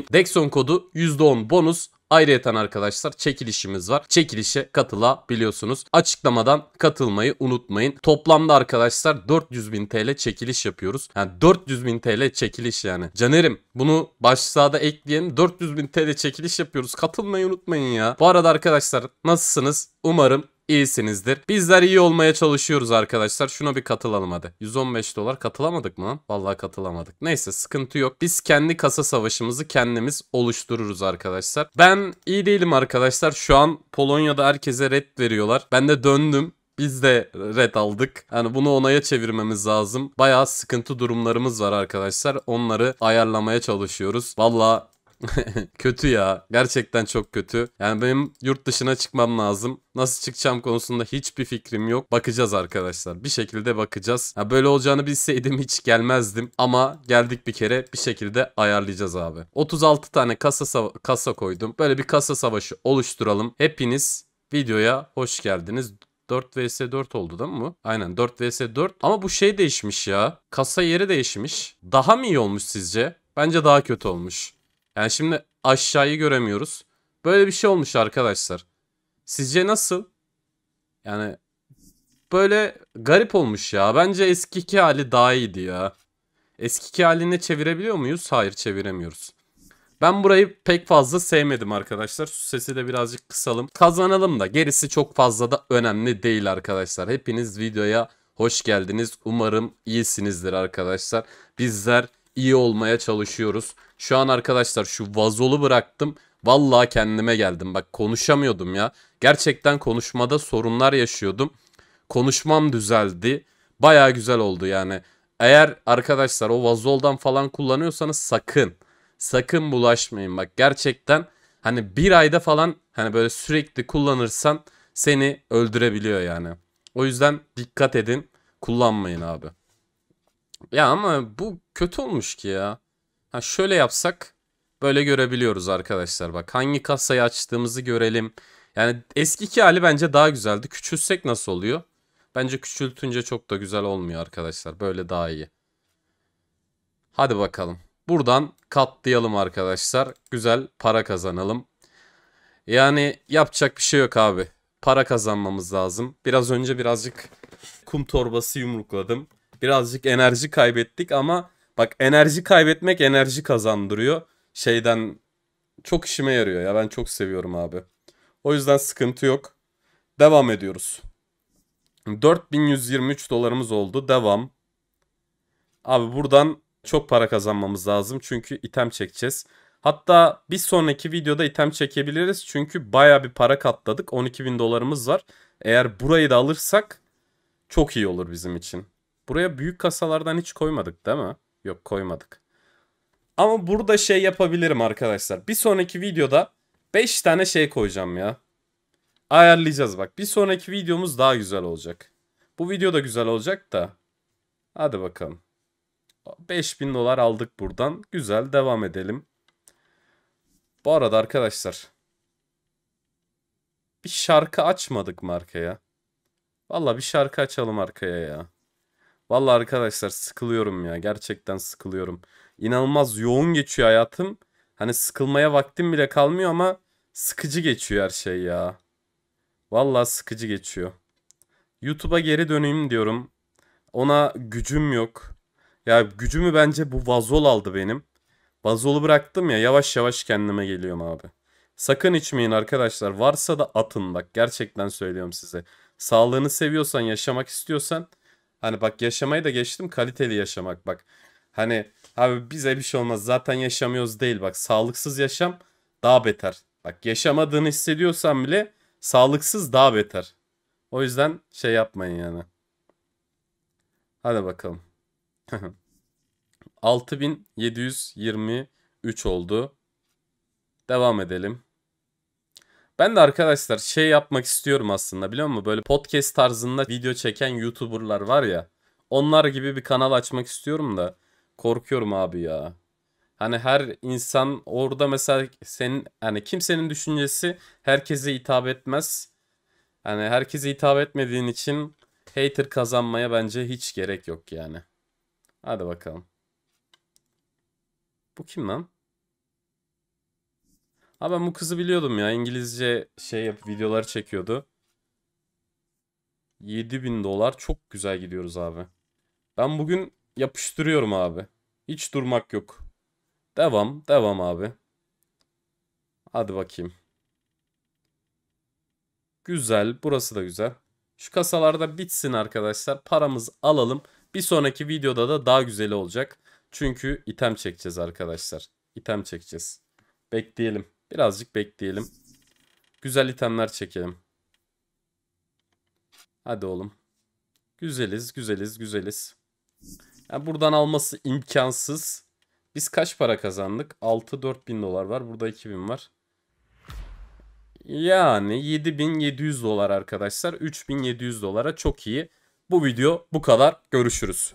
unutmayın. Dexon kodu %10 bonus. Ayrıyeten arkadaşlar çekilişimiz var. Çekilişe katılabiliyorsunuz. Açıklamadan katılmayı unutmayın. Toplamda arkadaşlar 400 bin TL çekiliş yapıyoruz. Yani 400 bin TL çekiliş yani. Canerim bunu başlığa da ekleyelim. 400 bin TL çekiliş yapıyoruz. Katılmayı unutmayın ya. Bu arada arkadaşlar nasılsınız? Umarım iyisinizdir. Bizler iyi olmaya çalışıyoruz arkadaşlar. Şuna bir katılalım hadi. 115 dolar katılamadık mı lan? Vallahi katılamadık. Neyse sıkıntı yok. Biz kendi kasa savaşımızı kendimiz oluştururuz arkadaşlar. Ben iyi değilim arkadaşlar. Şu an Polonya'da herkese red veriyorlar. Ben de döndüm. Biz de red aldık. Yani bunu onaya çevirmemiz lazım. Bayağı sıkıntı durumlarımız var arkadaşlar. Onları ayarlamaya çalışıyoruz. Vallahi. kötü ya. Gerçekten çok kötü. Yani benim yurt dışına çıkmam lazım. Nasıl çıkacağım konusunda hiçbir fikrim yok. Bakacağız arkadaşlar. Bir şekilde bakacağız. Ya böyle olacağını bilseydim hiç gelmezdim. Ama geldik bir kere bir şekilde ayarlayacağız abi. 36 tane kasa, kasa koydum. Böyle bir kasa savaşı oluşturalım. Hepiniz videoya hoş geldiniz. 4 vs 4 oldu değil mi Aynen 4 vs 4 ama bu şey değişmiş ya. Kasa yeri değişmiş. Daha mı iyi olmuş sizce? Bence daha kötü olmuş. Yani şimdi aşağıyı göremiyoruz. Böyle bir şey olmuş arkadaşlar. Sizce nasıl? Yani böyle garip olmuş ya. Bence eskiki hali daha iyiydi ya. Eskiki haline çevirebiliyor muyuz? Hayır çeviremiyoruz. Ben burayı pek fazla sevmedim arkadaşlar. sesi de birazcık kısalım. Kazanalım da gerisi çok fazla da önemli değil arkadaşlar. Hepiniz videoya hoş geldiniz. Umarım iyisinizdir arkadaşlar. Bizler iyi olmaya çalışıyoruz. Şu an arkadaşlar şu vazolu bıraktım. Vallahi kendime geldim. Bak konuşamıyordum ya. Gerçekten konuşmada sorunlar yaşıyordum. Konuşmam düzeldi. Baya güzel oldu yani. Eğer arkadaşlar o vazoldan falan kullanıyorsanız sakın. Sakın bulaşmayın bak gerçekten hani bir ayda falan hani böyle sürekli kullanırsan seni öldürebiliyor yani. O yüzden dikkat edin kullanmayın abi. Ya ama bu kötü olmuş ki ya. Ha şöyle yapsak böyle görebiliyoruz arkadaşlar. Bak hangi kasayı açtığımızı görelim. Yani eskiki hali bence daha güzeldi. Küçülsek nasıl oluyor? Bence küçültünce çok da güzel olmuyor arkadaşlar. Böyle daha iyi. Hadi bakalım. Buradan katlayalım arkadaşlar. Güzel para kazanalım. Yani yapacak bir şey yok abi. Para kazanmamız lazım. Biraz önce birazcık kum torbası yumrukladım. Birazcık enerji kaybettik ama bak enerji kaybetmek enerji kazandırıyor. Şeyden çok işime yarıyor ya ben çok seviyorum abi. O yüzden sıkıntı yok. Devam ediyoruz. 4123 dolarımız oldu. Devam. Abi buradan çok para kazanmamız lazım. Çünkü item çekeceğiz. Hatta bir sonraki videoda item çekebiliriz. Çünkü baya bir para katladık. 12.000 dolarımız var. Eğer burayı da alırsak çok iyi olur bizim için. Buraya büyük kasalardan hiç koymadık değil mi? Yok koymadık. Ama burada şey yapabilirim arkadaşlar. Bir sonraki videoda 5 tane şey koyacağım ya. Ayarlayacağız bak. Bir sonraki videomuz daha güzel olacak. Bu video da güzel olacak da. Hadi bakalım. 5000 dolar aldık buradan. Güzel devam edelim. Bu arada arkadaşlar. Bir şarkı açmadık mı arkaya? Valla bir şarkı açalım arkaya ya. Valla arkadaşlar sıkılıyorum ya. Gerçekten sıkılıyorum. İnanılmaz yoğun geçiyor hayatım. Hani sıkılmaya vaktim bile kalmıyor ama sıkıcı geçiyor her şey ya. Valla sıkıcı geçiyor. YouTube'a geri döneyim diyorum. Ona gücüm yok. Ya gücümü bence bu vazol aldı benim. Vazolu bıraktım ya yavaş yavaş kendime geliyorum abi. Sakın içmeyin arkadaşlar. Varsa da atın bak gerçekten söylüyorum size. Sağlığını seviyorsan, yaşamak istiyorsan Hani bak yaşamayı da geçtim kaliteli yaşamak bak. Hani abi bize bir şey olmaz zaten yaşamıyoruz değil bak sağlıksız yaşam daha beter. Bak yaşamadığını hissediyorsan bile sağlıksız daha beter. O yüzden şey yapmayın yani. Hadi bakalım. 6723 oldu. Devam edelim. Ben de arkadaşlar şey yapmak istiyorum aslında biliyor musun? Böyle podcast tarzında video çeken YouTuber'lar var ya. Onlar gibi bir kanal açmak istiyorum da korkuyorum abi ya. Hani her insan orada mesela senin hani kimsenin düşüncesi herkese hitap etmez. Hani herkese hitap etmediğin için hater kazanmaya bence hiç gerek yok yani. Hadi bakalım. Bu kim lan? Ha ben bu kızı biliyordum ya. İngilizce şey yap videoları çekiyordu. 7000 dolar çok güzel gidiyoruz abi. Ben bugün yapıştırıyorum abi. Hiç durmak yok. Devam, devam abi. Hadi bakayım. Güzel, burası da güzel. Şu kasalarda bitsin arkadaşlar. Paramız alalım. Bir sonraki videoda da daha güzeli olacak. Çünkü item çekeceğiz arkadaşlar. İtem çekeceğiz. Bekleyelim. Birazcık bekleyelim. Güzel itemler çekelim. Hadi oğlum. Güzeliz, güzeliz, güzeliz. Yani buradan alması imkansız. Biz kaç para kazandık? 6-4 bin dolar var. Burada 2 bin var. Yani 7700 dolar arkadaşlar. 3700 dolara çok iyi. Bu video bu kadar. Görüşürüz.